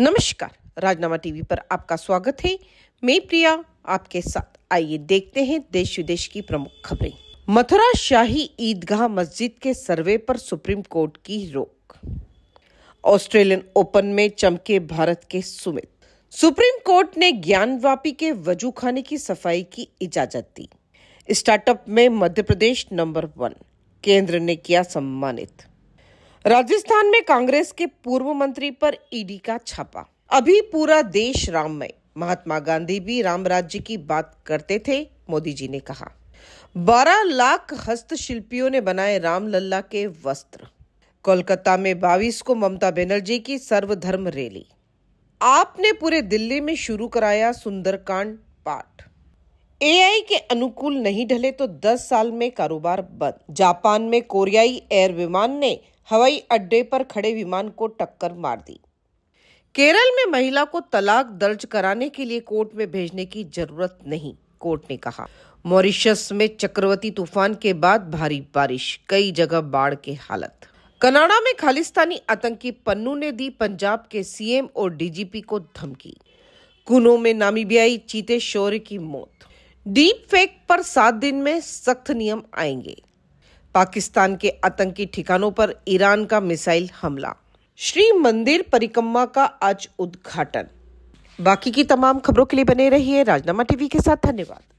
नमस्कार राजनामा टीवी पर आपका स्वागत है मैं प्रिया आपके साथ आइए देखते हैं देश विदेश की प्रमुख खबरें मथुरा शाही ईदगाह मस्जिद के सर्वे पर सुप्रीम कोर्ट की रोक ऑस्ट्रेलियन ओपन में चमके भारत के सुमित सुप्रीम कोर्ट ने ज्ञानवापी के वजू खाने की सफाई की इजाजत दी स्टार्टअप में मध्य प्रदेश नंबर वन केंद्र ने किया सम्मानित राजस्थान में कांग्रेस के पूर्व मंत्री पर ईडी का छापा अभी पूरा देश राममय महात्मा गांधी भी राम राज्य की बात करते थे मोदी जी ने कहा 12 लाख हस्तशिल्पियों ने बनाए लल्ला के वस्त्र कोलकाता में बाईस को ममता बनर्जी की सर्वधर्म रैली आपने पूरे दिल्ली में शुरू कराया सुंदरकांड पाठ एआई के अनुकूल नहीं ढले तो 10 साल में कारोबार बंद जापान में कोरियाई एयर विमान ने हवाई अड्डे पर खड़े विमान को टक्कर मार दी केरल में महिला को तलाक दर्ज कराने के लिए कोर्ट में भेजने की जरूरत नहीं कोर्ट ने कहा मॉरिशस में चक्रवर्ती तूफान के बाद भारी बारिश कई जगह बाढ़ के हालत कनाडा में खालिस्तानी आतंकी पन्नू ने दी पंजाब के सीएम और डीजीपी को धमकी कुनो में नामीबियाई चीते शौर्य की मौत डीप फेक पर सात दिन में सख्त नियम आएंगे पाकिस्तान के आतंकी ठिकानों पर ईरान का मिसाइल हमला श्री मंदिर परिक्रमा का आज उद्घाटन बाकी की तमाम खबरों के लिए बने रहिए राजनामा टीवी के साथ धन्यवाद